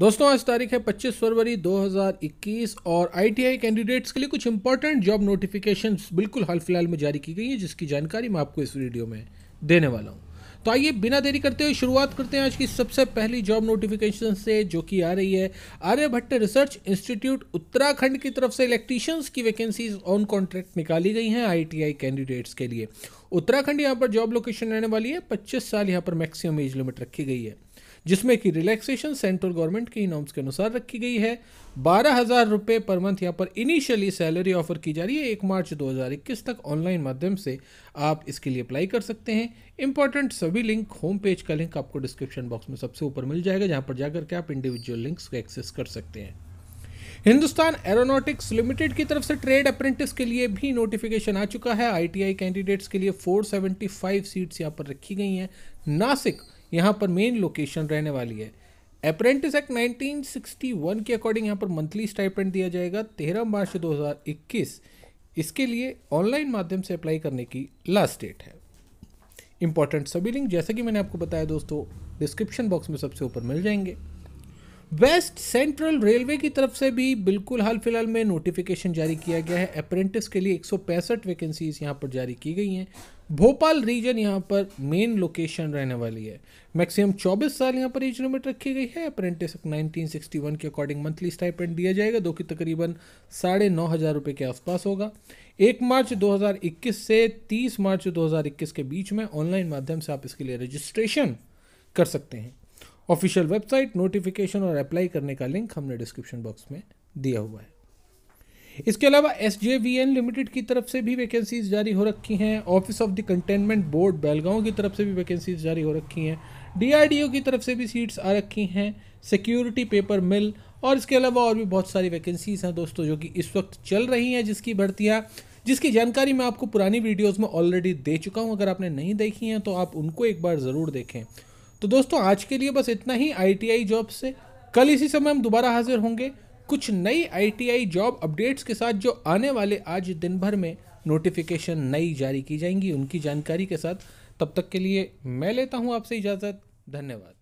दोस्तों आज तारीख है 25 फरवरी 2021 और आईटीआई कैंडिडेट्स के लिए कुछ इंपॉर्टेंट जॉब नोटिफिकेशन बिल्कुल हाल फिलहाल में जारी की गई है जिसकी जानकारी मैं आपको इस वीडियो में देने वाला हूँ तो आइए बिना देरी करते हुए शुरुआत करते हैं आज की सबसे पहली जॉब नोटिफिकेशन से जो कि आ रही है आर्यभट्ट रिसर्च इंस्टीट्यूट उत्तराखंड की तरफ से इलेक्ट्रीशियंस की वैकेंसीज ऑन कॉन्ट्रैक्ट निकाली गई हैं आईटीआई कैंडिडेट्स के लिए उत्तराखंड यहाँ पर जॉब लोकेशन रहने वाली है पच्चीस साल यहाँ पर मैक्सिमम एज लिमिट रखी गई है जिसमें कि रिलैक्सेशन सेंट्रल गवर्नमेंट के ही नॉर्म्स के अनुसार रखी गई है बारह हज़ार रुपये पर मंथ यहाँ पर इनिशियली सैलरी ऑफर की जा रही है एक मार्च 2021 तक ऑनलाइन माध्यम से आप इसके लिए अप्लाई कर सकते हैं इंपॉर्टेंट सभी लिंक होम पेज का लिंक आपको डिस्क्रिप्शन बॉक्स में सबसे ऊपर मिल जाएगा जहाँ पर जाकर के आप इंडिविजुअल लिंक्स को एक्सेस कर सकते हैं हिंदुस्तान एरोनॉटिक्स लिमिटेड की तरफ से ट्रेड अप्रेंटिस के लिए भी नोटिफिकेशन आ चुका है आईटीआई कैंडिडेट्स के लिए 475 सीट्स यहां पर रखी गई हैं नासिक यहाँ पर मेन लोकेशन रहने वाली है अप्रेंटिस एक्ट 1961 के अकॉर्डिंग यहाँ पर मंथली स्टाइपेंट दिया जाएगा 13 मार्च 2021 इसके लिए ऑनलाइन माध्यम से अप्लाई करने की लास्ट डेट है इंपॉर्टेंट सभी लिंक जैसा कि मैंने आपको बताया दोस्तों डिस्क्रिप्शन बॉक्स में सबसे ऊपर मिल जाएंगे वेस्ट सेंट्रल रेलवे की तरफ से भी बिल्कुल हाल फिलहाल में नोटिफिकेशन जारी किया गया है अप्रेंटिस के लिए एक वैकेंसीज यहाँ पर जारी की गई हैं भोपाल रीजन यहाँ पर मेन लोकेशन रहने वाली है मैक्सिमम 24 साल यहाँ पर एज लिमिट रखी गई है अप्रेंटिस 1961 के अकॉर्डिंग मंथली स्टाइपेंट दिया जाएगा जो कि तकरीबन साढ़े नौ हज़ार रुपये के आसपास होगा एक मार्च 2021 से 30 मार्च 2021 के बीच में ऑनलाइन माध्यम से आप इसके लिए रजिस्ट्रेशन कर सकते हैं ऑफिशियल वेबसाइट नोटिफिकेशन और अप्लाई करने का लिंक हमने डिस्क्रिप्शन बॉक्स में दिया हुआ है इसके अलावा एस लिमिटेड की तरफ से भी वैकेंसीज जारी हो रखी हैं office of the cantonment board Belgaum की तरफ से भी वैकेंसीज जारी हो रखी हैं डीआरडीओ की तरफ से भी सीट्स आ रखी हैं सिक्योरिटी पेपर मिल और इसके अलावा और भी बहुत सारी वैकेंसीज हैं दोस्तों जो कि इस वक्त चल रही हैं जिसकी भर्तियाँ जिसकी जानकारी मैं आपको पुरानी वीडियोज़ में ऑलरेडी दे चुका हूँ अगर आपने नहीं देखी हैं तो आप उनको एक बार ज़रूर देखें तो दोस्तों आज के लिए बस इतना ही आईटीआई जॉब से कल इसी समय हम दोबारा हाजिर होंगे कुछ नई आईटीआई जॉब अपडेट्स के साथ जो आने वाले आज दिन भर में नोटिफिकेशन नई जारी की जाएंगी उनकी जानकारी के साथ तब तक के लिए मैं लेता हूँ आपसे इजाज़त धन्यवाद